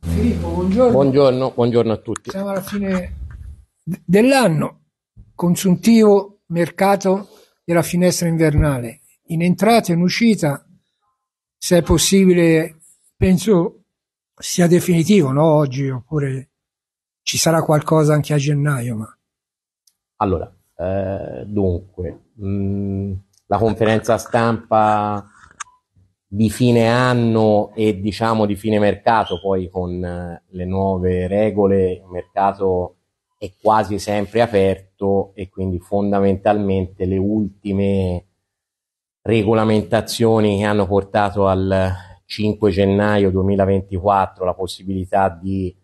Filippo, buongiorno. Buongiorno, buongiorno a tutti. Siamo alla fine dell'anno, consuntivo mercato della finestra invernale. In entrata e in uscita, se è possibile, penso sia definitivo no? oggi oppure ci sarà qualcosa anche a gennaio. Ma... Allora, eh, dunque, mh, mm, la conferenza stampa di fine anno e diciamo di fine mercato, poi con eh, le nuove regole il mercato è quasi sempre aperto e quindi fondamentalmente le ultime regolamentazioni che hanno portato al 5 gennaio 2024 la possibilità di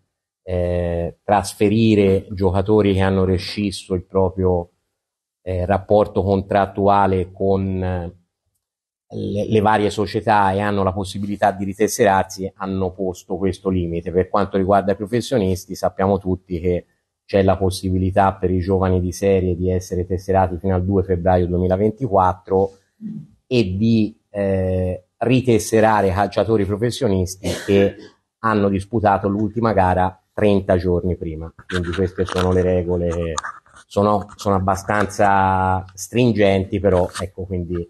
eh, trasferire giocatori che hanno rescisso il proprio eh, rapporto contrattuale con eh, le, le, varie società e hanno la possibilità di ritesserarsi, hanno posto questo limite. Per quanto riguarda i professionisti, sappiamo tutti che c'è la possibilità per i giovani di serie di essere tesserati fino al 2 febbraio 2024 e di eh, ritesserare calciatori professionisti che hanno disputato l'ultima gara 30 giorni prima. Quindi queste sono le regole sono, sono abbastanza stringenti, però ecco quindi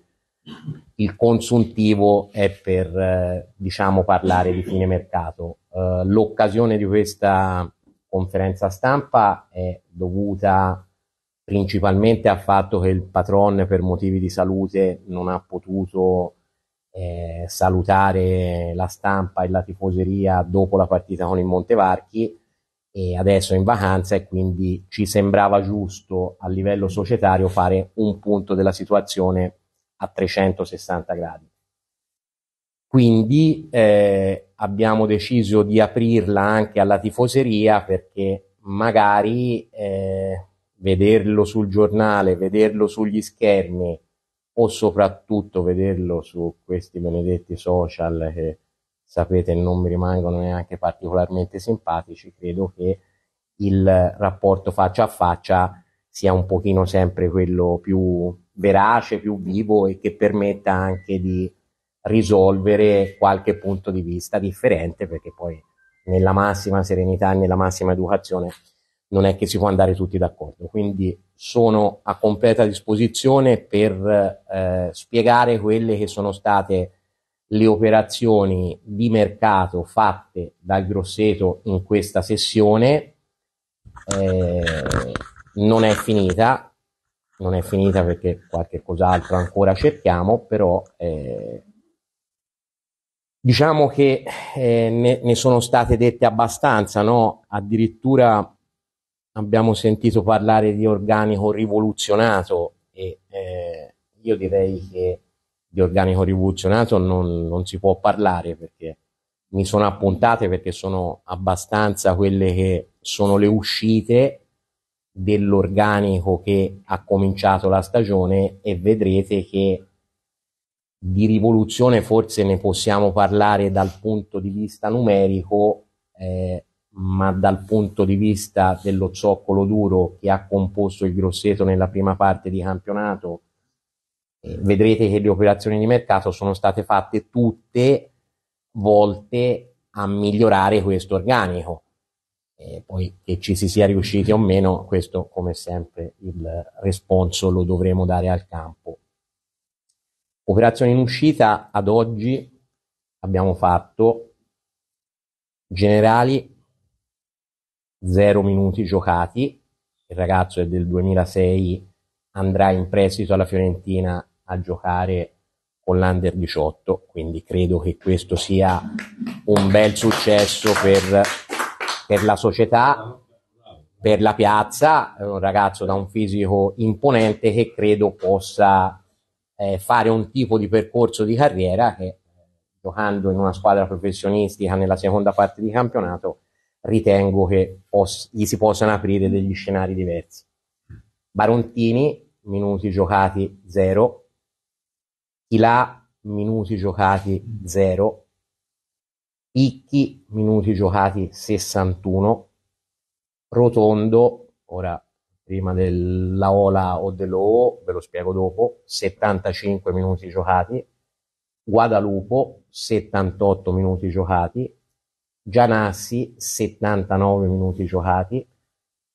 il consuntivo è per eh, diciamo parlare di fine mercato. Eh, l'occasione di questa conferenza stampa è dovuta principalmente al fatto che il patron per motivi di salute non ha potuto eh, salutare la stampa e la tifoseria dopo la partita con il Montevarchi e adesso è in vacanza e quindi ci sembrava giusto a livello societario fare un punto della situazione a 360 gradi. Quindi eh, abbiamo deciso di aprirla anche alla tifoseria perché magari eh, vederlo sul giornale, vederlo sugli schermi o soprattutto vederlo su questi benedetti social che eh, sapete non mi rimangono neanche particolarmente simpatici, credo che il rapporto faccia a faccia sia un pochino sempre quello più verace, più vivo e che permetta anche di risolvere qualche punto di vista differente, perché poi nella massima serenità e nella massima educazione non è che si può andare tutti d'accordo. Quindi sono a completa disposizione per eh, spiegare quelle che sono state le operazioni di mercato fatte dal Grosseto in questa sessione. Eh, non è finita, non è finita perché qualche cos'altro ancora cerchiamo, però eh, diciamo che eh, ne, ne, sono state dette abbastanza, no? addirittura abbiamo sentito parlare di organico rivoluzionato e eh, io direi che di organico rivoluzionato non, non si può parlare perché mi sono appuntate perché sono abbastanza quelle che sono le uscite dell'organico che ha cominciato la stagione e vedrete che di rivoluzione forse ne possiamo parlare dal punto di vista numerico, eh, ma dal punto di vista dello zoccolo duro che ha composto il Grosseto nella prima parte di campionato vedrete che le operazioni di mercato sono state fatte tutte volte a migliorare questo organico. E poi che ci si sia riusciti o meno, questo come sempre il responso lo dovremo dare al campo. Operazioni in uscita ad oggi abbiamo fatto generali 0 minuti giocati, il ragazzo è del 2006, andrà in prestito alla Fiorentina a giocare con l'Under 18, quindi credo che questo sia un bel successo per, per la società, per la piazza, è un ragazzo da un fisico imponente che credo possa eh, fare un tipo di percorso di carriera che eh, giocando in una squadra professionistica nella seconda parte di campionato ritengo che poss- gli si possano aprire degli scenari diversi. Barontini, minuti giocati 0, di minuti giocati 0, Picchi minuti giocati 61, Rotondo, ora prima della Ola o dell'O, ve lo spiego dopo, 75 minuti giocati, Guadalupo 78 minuti giocati, Gianassi 79 minuti giocati,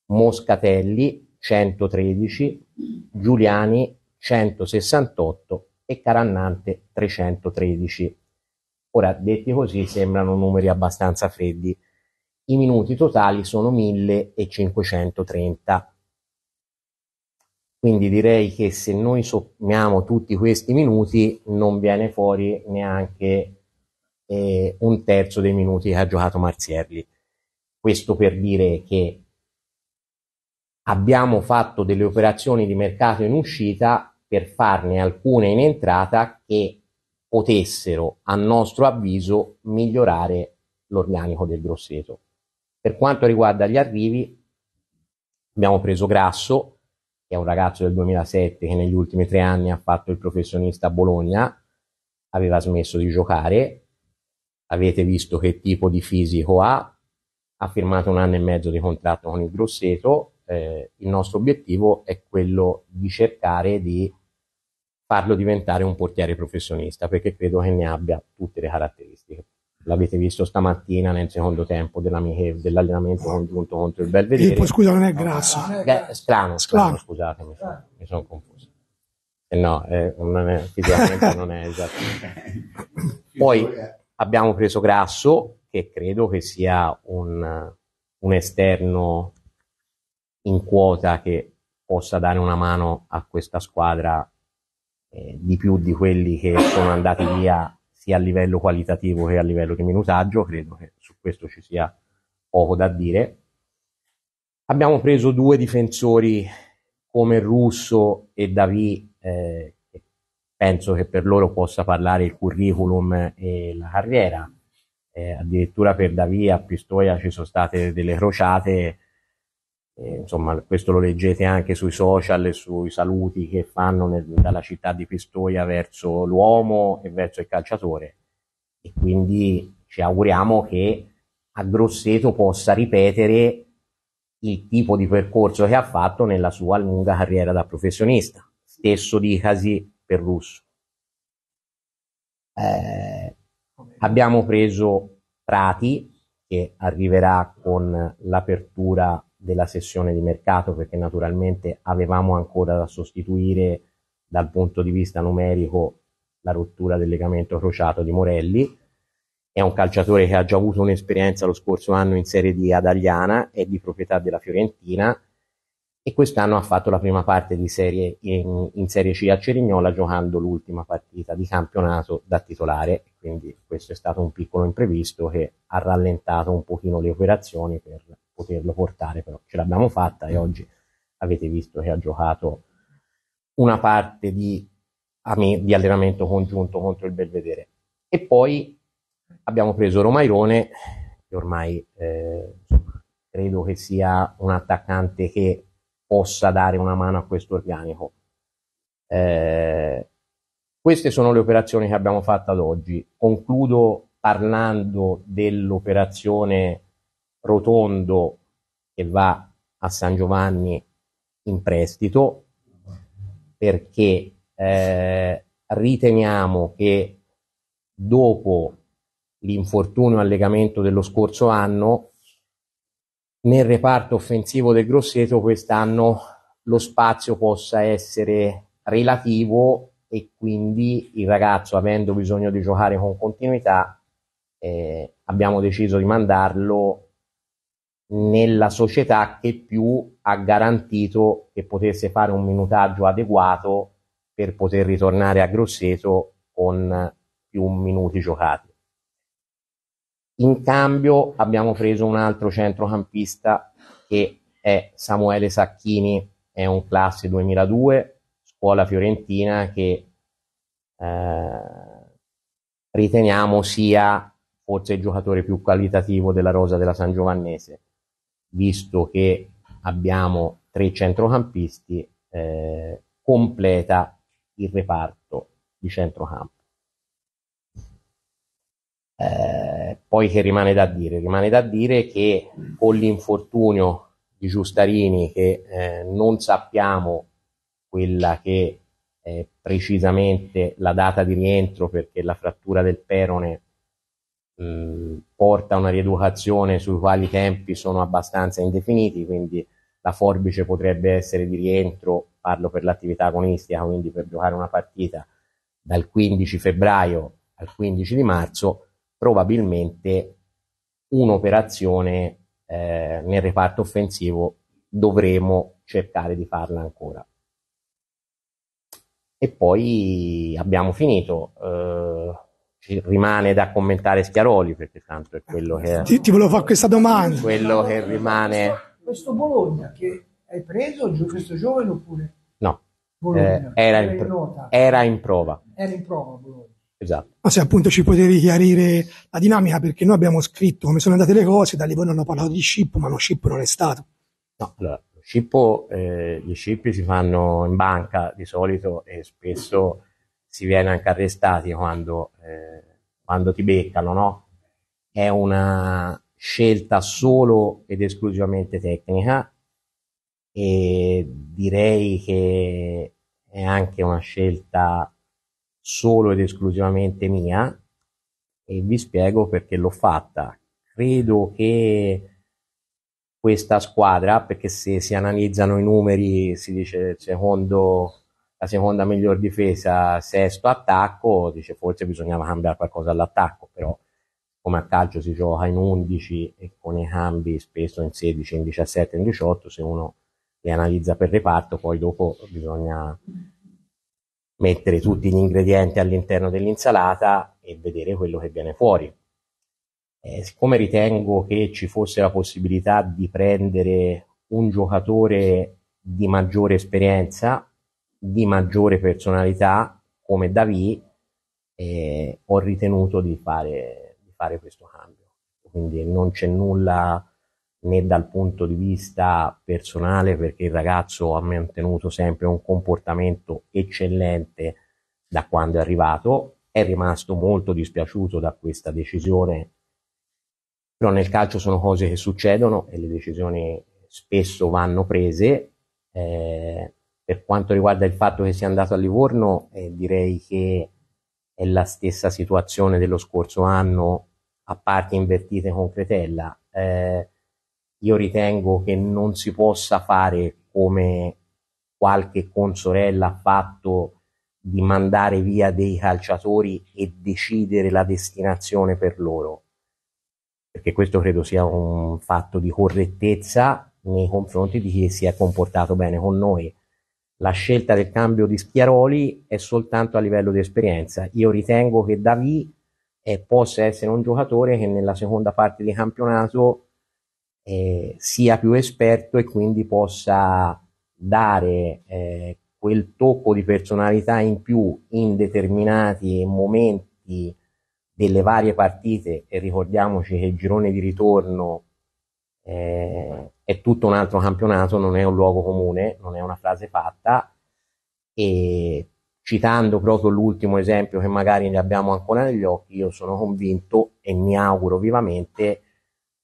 Moscatelli 113, Giuliani 168 e Carannante 313. Ora, detti così, sembrano numeri abbastanza freddi. I minuti totali sono 1530. Quindi direi che se noi sommiamo tutti questi minuti non viene fuori neanche eh, un terzo dei minuti che ha giocato Marzierli. Questo per dire che abbiamo fatto delle operazioni di mercato in uscita per farne alcune in entrata che potessero, a nostro avviso, migliorare l'organico del Grosseto. Per quanto riguarda gli arrivi, abbiamo preso Grasso, che è un ragazzo del 2007 che negli ultimi tre anni ha fatto il professionista a Bologna, aveva smesso di giocare, avete visto che tipo di fisico ha, ha firmato un anno e mezzo di contratto con il Grosseto, eh, il nostro obiettivo è quello di cercare di farlo diventare un portiere professionista perché credo che ne abbia tutte le caratteristiche. L'avete visto stamattina nel secondo tempo dell'allenamento congiunto contro il Belvedere. Poi scusa, non è grasso. Ah, Beh, sclano, sclano, scusatemi, mi sono confuso. Eh no, eh, non è, sicuramente non è esatto. Poi abbiamo preso Grasso, che credo che sia un, un esterno in quota che possa dare una mano a questa squadra eh, di più di quelli che sono andati via sia a livello qualitativo che a livello di minutaggio, credo che su questo ci sia poco da dire. Abbiamo preso due difensori come Russo e Davì, eh, penso che per loro possa parlare il curriculum e la carriera. Eh, addirittura per Davì a Pistoia ci sono state delle crociate e, eh, insomma, questo lo leggete anche sui social e sui saluti che fanno nel, dalla città di Pistoia verso l'uomo e verso il calciatore. E quindi ci auguriamo che a Grosseto possa ripetere il tipo di percorso che ha fatto nella sua lunga carriera da professionista. Stesso dicasi per Russo. Eh, abbiamo preso Prati che arriverà con l'apertura della sessione di mercato perché naturalmente avevamo ancora da sostituire dal punto di vista numerico la rottura del legamento crociato di Morelli. È un calciatore che ha già avuto un'esperienza lo scorso anno in Serie D ad Agliana, è di proprietà della Fiorentina e quest'anno ha fatto la prima parte di serie in, in Serie C a Cerignola giocando l'ultima partita di campionato da titolare, quindi questo è stato un piccolo imprevisto che ha rallentato un pochino le operazioni per poterlo portare, però ce l'abbiamo fatta e oggi avete visto che ha giocato una parte di, di allenamento congiunto contro il Belvedere. E poi abbiamo preso Romairone, che ormai eh, credo che sia un attaccante che possa dare una mano a questo organico. Eh, queste sono le operazioni che abbiamo fatto ad oggi. Concludo parlando dell'operazione Rotondo che va a San Giovanni in prestito perché eh, riteniamo che dopo l'infortunio al legamento dello scorso anno nel reparto offensivo del Grosseto quest'anno lo spazio possa essere relativo e quindi il ragazzo avendo bisogno di giocare con continuità eh, abbiamo deciso di mandarlo nella società che più ha garantito che potesse fare un minutaggio adeguato per poter ritornare a Grosseto con più minuti giocati. In cambio abbiamo preso un altro centrocampista che è Samuele Sacchini, è un classe 2002, scuola fiorentina che eh, riteniamo sia forse il giocatore più qualitativo della rosa della San Giovannese visto che abbiamo tre centrocampisti, eh, completa il reparto di centrocampo. Eh, poi che rimane da dire? Rimane da dire che con l'infortunio di Giustarini, che eh, non sappiamo quella che è precisamente la data di rientro perché la frattura del perone eh, porta a una rieducazione sui quali i tempi sono abbastanza indefiniti, quindi la forbice potrebbe essere di rientro, parlo per l'attività agonistica, quindi per giocare una partita dal 15 febbraio al 15 di marzo, probabilmente un'operazione eh, nel reparto offensivo dovremo cercare di farla ancora. E poi abbiamo finito. Eh, rimane da commentare Schiaroli perché tanto è quello che ti, ti volevo fare questa domanda quello che rimane questo, questo Bologna che hai preso questo giovane oppure no Bologna, eh, era, era, in era, in prova era in prova Bologna esatto ma se appunto ci potevi chiarire la dinamica perché noi abbiamo scritto come sono andate le cose da lì poi non hanno parlato di Scippo ma lo Scippo non è stato no allora Scippo eh, gli scippi si fanno in banca di solito e spesso si viene anche arrestati quando, eh, quando ti beccano, no? È una scelta solo ed esclusivamente tecnica e direi che è anche una scelta solo ed esclusivamente mia e vi spiego perché l'ho fatta. Credo che questa squadra, perché se si analizzano i numeri si dice secondo la seconda miglior difesa, sesto attacco, dice forse bisognava cambiare qualcosa all'attacco, però come a calcio si gioca in 11 e con i cambi spesso in 16, in 17, in 18, se uno li analizza per reparto, poi dopo bisogna mettere tutti gli ingredienti all'interno dell'insalata e vedere quello che viene fuori. Eh, siccome ritengo che ci fosse la possibilità di prendere un giocatore di maggiore esperienza, di maggiore personalità come Davi eh, ho ritenuto di fare, di fare questo cambio. Quindi non c'è nulla né dal punto di vista personale perché il ragazzo ha mantenuto sempre un comportamento eccellente da quando è arrivato, è rimasto molto dispiaciuto da questa decisione, però nel calcio sono cose che succedono e le decisioni spesso vanno prese. Eh, per quanto riguarda il fatto che sia andato a Livorno, eh, direi che è la stessa situazione dello scorso anno, a parte invertite con Cretella. Eh, io ritengo che non si possa fare come qualche consorella ha fatto di mandare via dei calciatori e decidere la destinazione per loro. Perché questo credo sia un fatto di correttezza nei confronti di chi si è comportato bene con noi la scelta del cambio di Schiaroli è soltanto a livello di esperienza. Io ritengo che Davi eh, possa essere un giocatore che nella seconda parte di campionato eh, sia più esperto e quindi possa dare eh, quel tocco di personalità in più in determinati momenti delle varie partite e ricordiamoci che il girone di ritorno eh, è tutto un altro campionato, non è un luogo comune, non è una frase fatta e citando proprio l'ultimo esempio che magari ne abbiamo ancora negli occhi, io sono convinto e mi auguro vivamente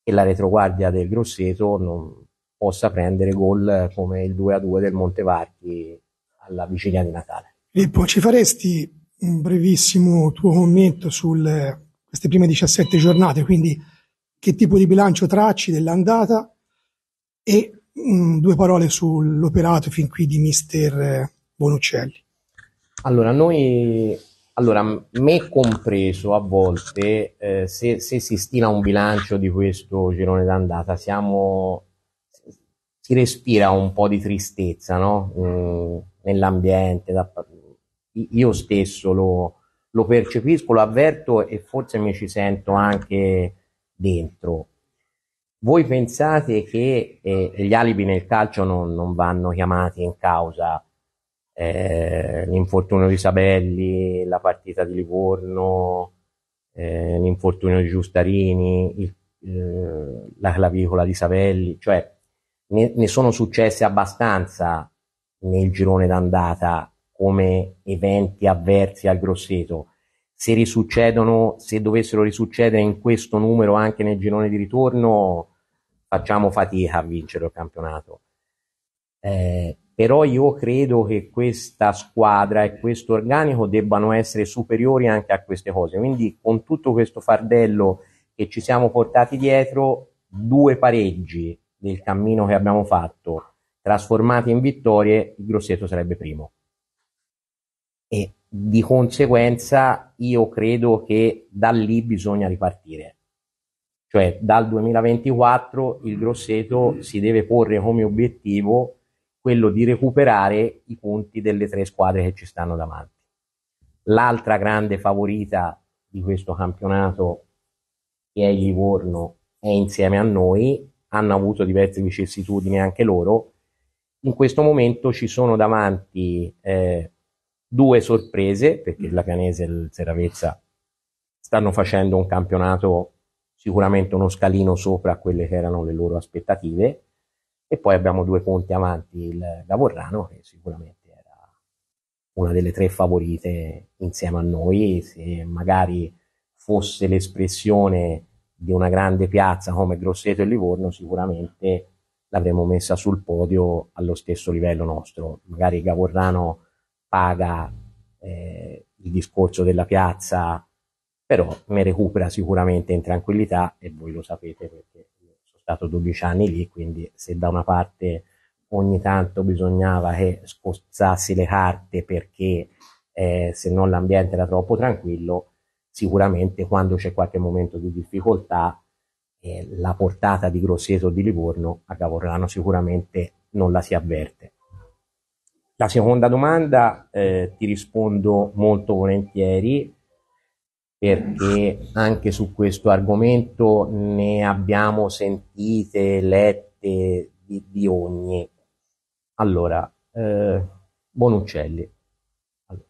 che la retroguardia del Grosseto non possa prendere gol come il 2-2 del Montevarchi alla vigilia di Natale. Filippo, ci faresti un brevissimo tuo commento su queste prime 17 giornate, quindi che tipo di bilancio tracci dell'andata e mh, mm, due parole sull'operato fin qui di mister eh, Bonuccelli. Allora, noi, allora, me compreso a volte, eh, se, se, si stila un bilancio di questo girone d'andata, siamo, si respira un po' di tristezza no? mm, nell'ambiente. Da, io stesso lo, lo percepisco, lo avverto e forse mi ci sento anche dentro. Voi pensate che eh, gli alibi nel calcio non, non vanno chiamati in causa? Eh, l'infortunio di Sabelli, la partita di Livorno, eh, l'infortunio di Giustarini, il, eh, la clavicola di Sabelli, cioè ne, ne, sono successe abbastanza nel girone d'andata come eventi avversi al Grosseto se risuccedono, se dovessero risuccedere in questo numero anche nel girone di ritorno, facciamo fatica a vincere il campionato. Eh, però io credo che questa squadra e questo organico debbano essere superiori anche a queste cose. Quindi con tutto questo fardello che ci siamo portati dietro, due pareggi del cammino che abbiamo fatto trasformati in vittorie, il Grosseto sarebbe primo. E di conseguenza io credo che da lì bisogna ripartire. Cioè dal 2024 il Grosseto si deve porre come obiettivo quello di recuperare i punti delle tre squadre che ci stanno davanti. L'altra grande favorita di questo campionato, che è il Livorno, è insieme a noi, hanno avuto diverse vicissitudini anche loro. In questo momento ci sono davanti eh, due sorprese, perché mm. il Lacanese e il Seravezza stanno facendo un campionato sicuramente uno scalino sopra quelle che erano le loro aspettative, e poi abbiamo due punti avanti il Gavorrano, che sicuramente era una delle tre favorite insieme a noi, se magari fosse l'espressione di una grande piazza come Grosseto e Livorno, sicuramente l'avremmo messa sul podio allo stesso livello nostro. Magari Gavorrano paga eh, il discorso della piazza, però mi recupera sicuramente in tranquillità e voi lo sapete perché sono stato 12 anni lì, quindi se da una parte ogni tanto bisognava che scozzassi le carte perché eh, se no l'ambiente era troppo tranquillo, sicuramente quando c'è qualche momento di difficoltà eh, la portata di Grosseto di Livorno a Gavorrano sicuramente non la si avverte. La seconda domanda eh, ti rispondo molto volentieri perché anche su questo argomento ne abbiamo sentite, lette di, di ogni. Allora, eh, Bonuccelli. Allora,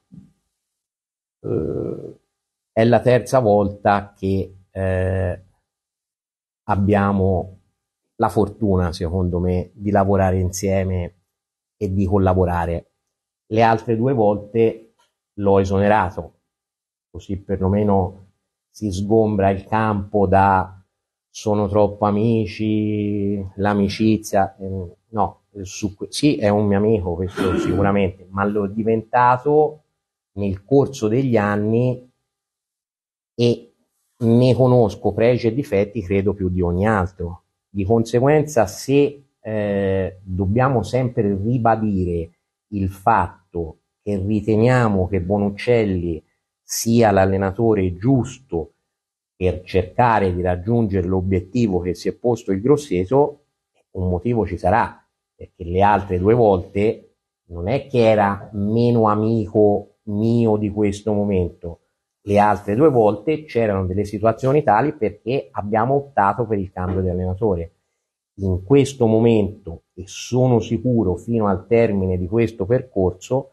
eh, è la terza volta che eh, abbiamo la fortuna, secondo me, di lavorare insieme e di collaborare le altre due volte l'ho esonerato, così perlomeno si sgombra il campo da sono troppo amici, l'amicizia, eh, no, su, sì è un mio amico questo sicuramente, ma l'ho diventato nel corso degli anni e ne conosco pregi e difetti credo più di ogni altro. Di conseguenza se eh, dobbiamo sempre ribadire il fatto fatto certo che riteniamo che Bonuccelli sia l'allenatore giusto per cercare di raggiungere l'obiettivo che si è posto il Grosseto, un motivo ci sarà, perché le altre due volte non è che era meno amico mio di questo momento, le altre due volte c'erano delle situazioni tali perché abbiamo optato per il cambio di allenatore in questo momento e sono sicuro fino al termine di questo percorso,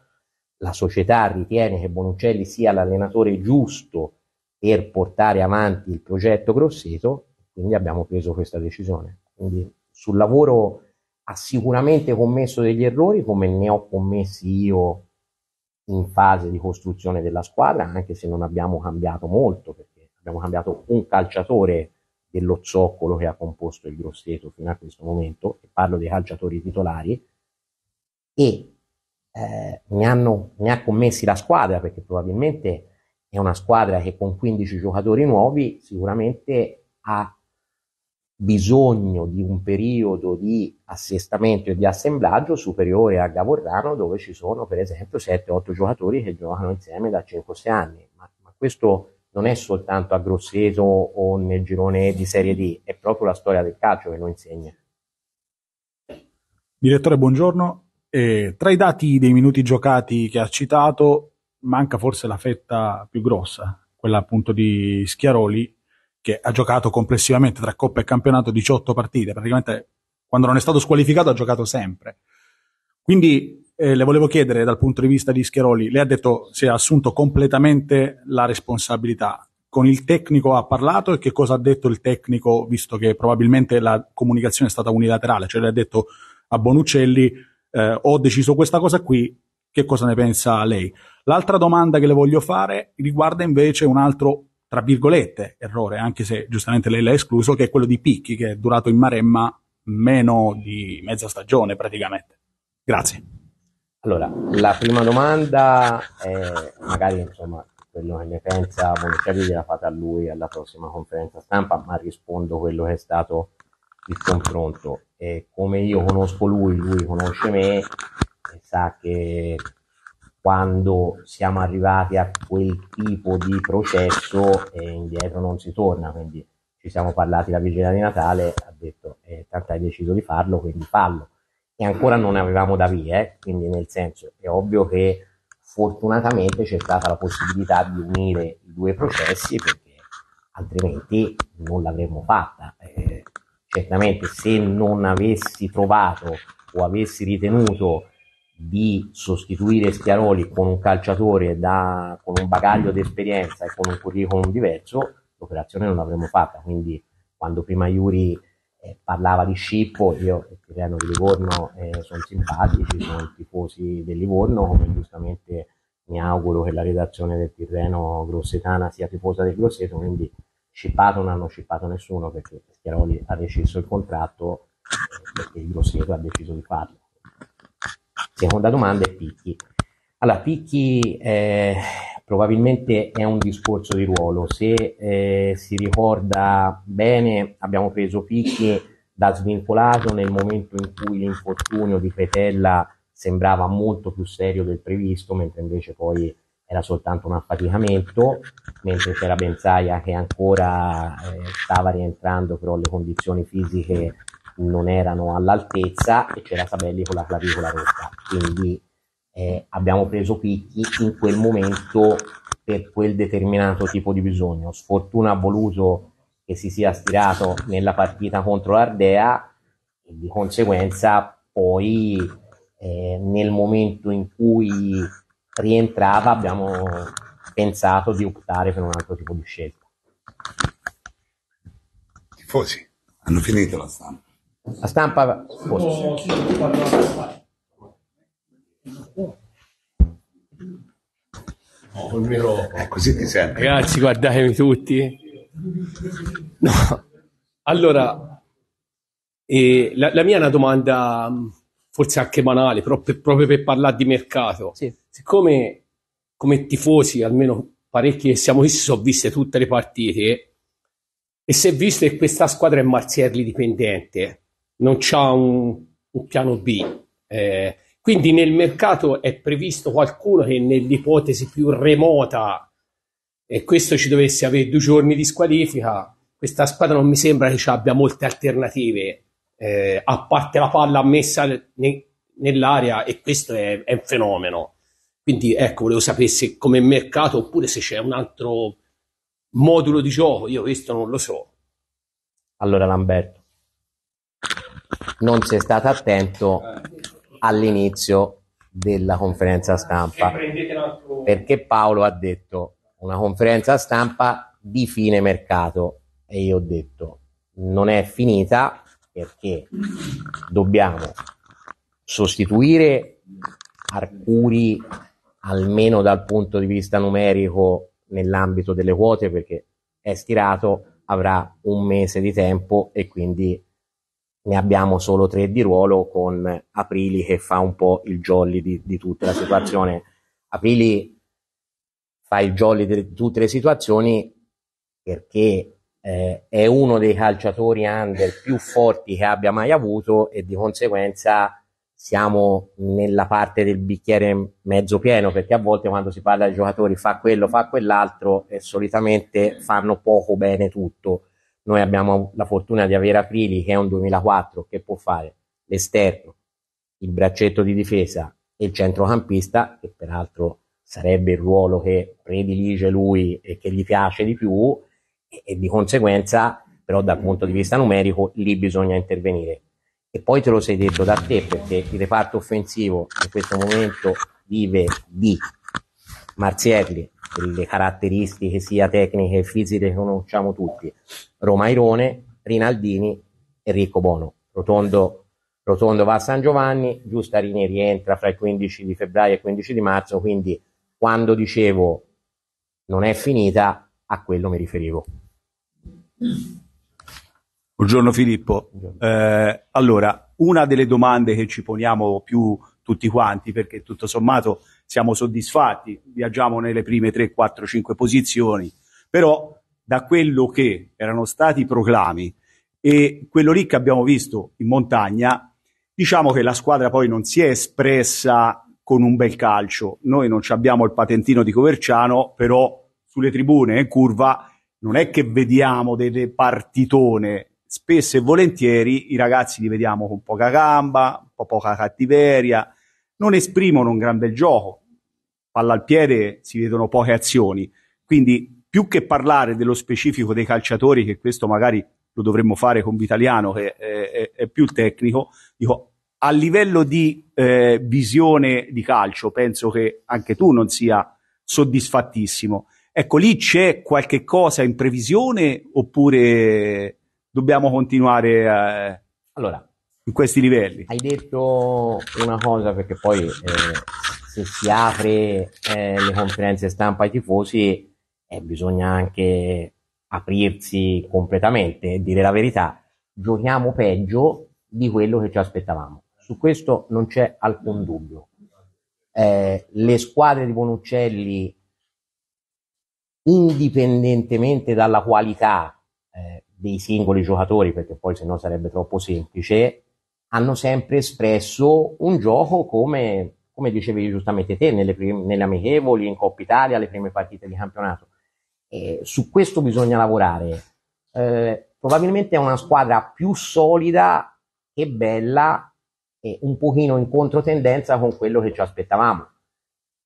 la società ritiene che Bonuccelli sia l'allenatore giusto per portare avanti il progetto Grosseto, quindi abbiamo preso questa decisione. Quindi sul lavoro ha sicuramente commesso degli errori come ne ho commessi io in fase di costruzione della squadra, anche se non abbiamo cambiato molto, perché abbiamo cambiato un calciatore dello zoccolo che ha composto il Grosseto fino a questo momento, e parlo dei calciatori titolari, e eh, ne, hanno, ne ha commessi la squadra perché probabilmente è una squadra che con 15 giocatori nuovi sicuramente ha bisogno di un periodo di assestamento e di assemblaggio superiore a Gavorrano dove ci sono per esempio 7-8 giocatori che giocano insieme da 5-6 anni ma, ma questo non è soltanto a Grosseto o nel girone di Serie D, è proprio la storia del calcio che lo insegna. Direttore, buongiorno. Eh, tra i dati dei minuti giocati che ha citato, manca forse la fetta più grossa, quella appunto di Schiaroli, che ha giocato complessivamente tra Coppa e campionato 18 partite, praticamente quando non è stato squalificato ha giocato sempre. Quindi eh, le volevo chiedere dal punto di vista di Scheroli, lei ha detto si è assunto completamente la responsabilità. Con il tecnico ha parlato e che cosa ha detto il tecnico, visto che probabilmente la comunicazione è stata unilaterale, cioè le ha detto a Bonuccelli eh, ho deciso questa cosa qui, che cosa ne pensa lei? L'altra domanda che le voglio fare riguarda invece un altro, tra virgolette, errore, anche se giustamente lei l'ha escluso, che è quello di Picchi, che è durato in Maremma meno di mezza stagione praticamente. Grazie. Allora, la prima domanda è magari insomma quello che ne pensa, volentieri gliela fate a lui alla prossima conferenza stampa, ma rispondo quello che è stato il confronto. E come io conosco lui, lui conosce me e sa che quando siamo arrivati a quel tipo di processo eh, indietro non si torna, quindi ci siamo parlati la vigilia di Natale, ha detto eh, tanto hai deciso di farlo, quindi fallo e ancora non avevamo da via, eh. quindi nel senso è ovvio che fortunatamente c'è stata la possibilità di unire i due processi perché altrimenti non l'avremmo fatta. Eh, certamente se non avessi trovato o avessi ritenuto di sostituire Schiaroli con un calciatore da, con un bagaglio di esperienza e con un curriculum diverso, l'operazione non l'avremmo fatta. Quindi quando prima Iuri eh, parlava di scippo, io e Tireno di Livorno eh, sono simpatici, sono tifosi del Livorno, come giustamente mi auguro che la redazione del Tirreno grossetana sia tifosa del Grosseto, quindi scippato non hanno scippato nessuno perché Schiaroli ha deciso il contratto eh, perché il Grosseto ha deciso di farlo. Seconda domanda è Picchi. Allora, Picchi eh, probabilmente è un discorso di ruolo. Se eh, si ricorda bene, abbiamo preso Picchi da svincolato nel momento in cui l'infortunio di Petella sembrava molto più serio del previsto, mentre invece poi era soltanto un affaticamento, mentre c'era Benzaia che ancora eh, stava rientrando, però le condizioni fisiche non erano all'altezza e c'era Sabelli con la clavicola rotta. Quindi eh, abbiamo preso picchi in quel momento per quel determinato tipo di bisogno. Sfortuna ha voluto che si sia stirato nella partita contro l'Ardea e di conseguenza poi eh, nel momento in cui rientrava abbiamo pensato di optare per un altro tipo di scelta. Tifosi, hanno finito la stampa. La stampa... Forse. Oh, col Eh, così ti senti. Ragazzi, guardatemi tutti. No. Allora, eh, la, la, mia è una domanda mm, forse anche banale, però proprio per parlare di mercato. Sì. Siccome come tifosi, almeno parecchi che siamo qui, sono viste tutte le partite e si è visto che questa squadra è Marzierli dipendente, non c'ha un, un piano B. Eh, quindi nel mercato è previsto qualcuno che nell'ipotesi più remota, e questo ci dovesse avere due giorni di squalifica, questa squadra non mi sembra che ci abbia molte alternative, eh, a parte la palla messa ne, nell'area e questo è, è, un fenomeno. Quindi ecco, volevo sapere se come mercato oppure se c'è un altro modulo di gioco, io questo non lo so. Allora Lamberto, non sei stato attento. Eh all'inizio della conferenza stampa. Perché Paolo ha detto una conferenza stampa di fine mercato e io ho detto non è finita perché dobbiamo sostituire Arcuri almeno dal punto di vista numerico nell'ambito delle quote perché è stirato avrà un mese di tempo e quindi ne abbiamo solo tre di ruolo con Aprili che fa un po' il jolly di, di tutta la situazione. Aprili fa il jolly di tutte le situazioni perché eh, è uno dei calciatori under più forti che abbia mai avuto e di conseguenza siamo nella parte del bicchiere mezzo pieno perché a volte quando si parla di giocatori fa quello, fa quell'altro e solitamente fanno poco bene tutto noi abbiamo la fortuna di avere Aprili che è un 2004 che può fare l'esterno, il braccetto di difesa e il centrocampista, che peraltro sarebbe il ruolo che predilige lui e che gli piace di più e, e di conseguenza però dal punto di vista numerico lì bisogna intervenire. E poi te lo sei detto da te perché il reparto offensivo in questo momento vive di Marzielli, le caratteristiche sia tecniche che fisiche che conosciamo tutti. Romairone, Rinaldini, Enrico Bono. Rotondo, Rotondo va a San Giovanni, Giustarini rientra fra il 15 di febbraio e il 15 di marzo, quindi quando dicevo non è finita, a quello mi riferivo. Buongiorno Filippo. Buongiorno. Eh, allora, una delle domande che ci poniamo più tutti quanti, perché tutto sommato siamo soddisfatti, viaggiamo nelle prime 3, 4, 5 posizioni, però da quello che erano stati i proclami e quello lì che abbiamo visto in montagna, diciamo che la squadra poi non si è espressa con un bel calcio. Noi non abbiamo il patentino di Coverciano, però sulle tribune in curva non è che vediamo delle partitone. Spesso e volentieri i ragazzi li vediamo con poca gamba, un po' poca cattiveria, non esprimono un gran bel gioco. Palla al piede si vedono poche azioni. Quindi, più che parlare dello specifico dei calciatori, che questo magari lo dovremmo fare con Vitaliano, che è, è, è più tecnico, dico, a livello di eh, visione di calcio, penso che anche tu non sia soddisfattissimo. Ecco, lì c'è qualche cosa in previsione oppure dobbiamo continuare? Eh? Allora, in questi livelli. Hai detto una cosa perché poi eh, se si apre eh, le conferenze stampa ai tifosi eh, bisogna anche aprirsi completamente e dire la verità. Giochiamo peggio di quello che ci aspettavamo. Su questo non c'è alcun dubbio. Eh, le squadre di Bonuccelli, indipendentemente dalla qualità eh, dei singoli giocatori, perché poi se no sarebbe troppo semplice, hanno sempre espresso un gioco come, come dicevi giustamente te, nelle, prime, nelle amichevoli, in Coppa Italia, le prime partite di campionato. E su questo bisogna lavorare. Eh, probabilmente è una squadra più solida e bella e un pochino in controtendenza con quello che ci aspettavamo.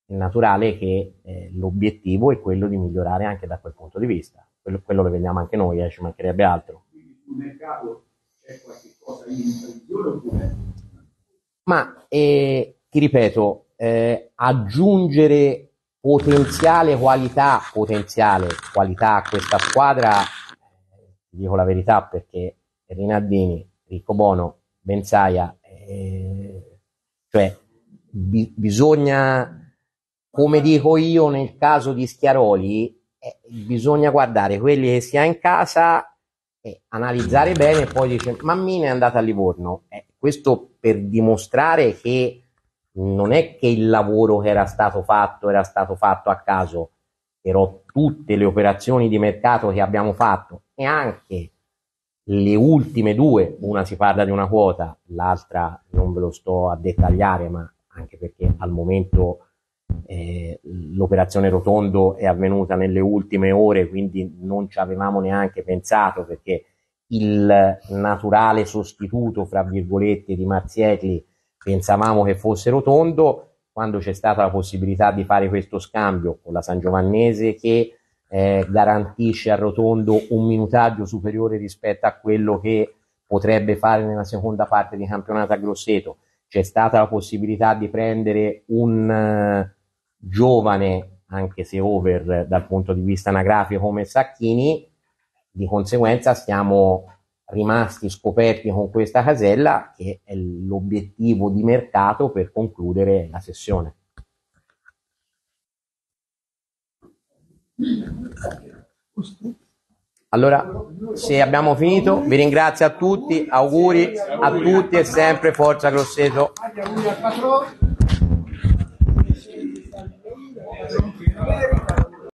È naturale che eh, l'obiettivo è quello di migliorare anche da quel punto di vista. Quello, quello lo vediamo anche noi, eh, ci mancherebbe altro. Sul mercato qualche cosa in previsione oppure? Ma eh, ti ripeto, eh, aggiungere potenziale qualità, potenziale qualità a questa squadra, ti dico la verità perché Rinaldini, Ricco Bono, Benzaia, eh, cioè bi- bisogna, come dico io nel caso di Schiaroli, eh, bisogna guardare quelli che si ha in casa eh, analizzare bene e poi dice Mammina è andata a Livorno. Eh, questo per dimostrare che non è che il lavoro che era stato fatto era stato fatto a caso, però tutte le operazioni di mercato che abbiamo fatto e anche le ultime due, una si parla di una quota, l'altra non ve lo sto a dettagliare, ma anche perché al momento eh, l'operazione Rotondo è avvenuta nelle ultime ore, quindi non ci avevamo neanche pensato perché il naturale sostituto, fra virgolette, di Marzielli pensavamo che fosse Rotondo. Quando c'è stata la possibilità di fare questo scambio con la San Giovannese che eh, garantisce a Rotondo un minutaggio superiore rispetto a quello che potrebbe fare nella seconda parte di campionato a Grosseto, c'è stata la possibilità di prendere un eh, giovane, anche se over dal punto di vista anagrafico come Sacchini, di conseguenza siamo rimasti scoperti con questa casella che è l'obiettivo di mercato per concludere la sessione. Allora, se abbiamo finito, vi ringrazio a tutti, auguri a tutti e sempre Forza Grosseto. Obrigado.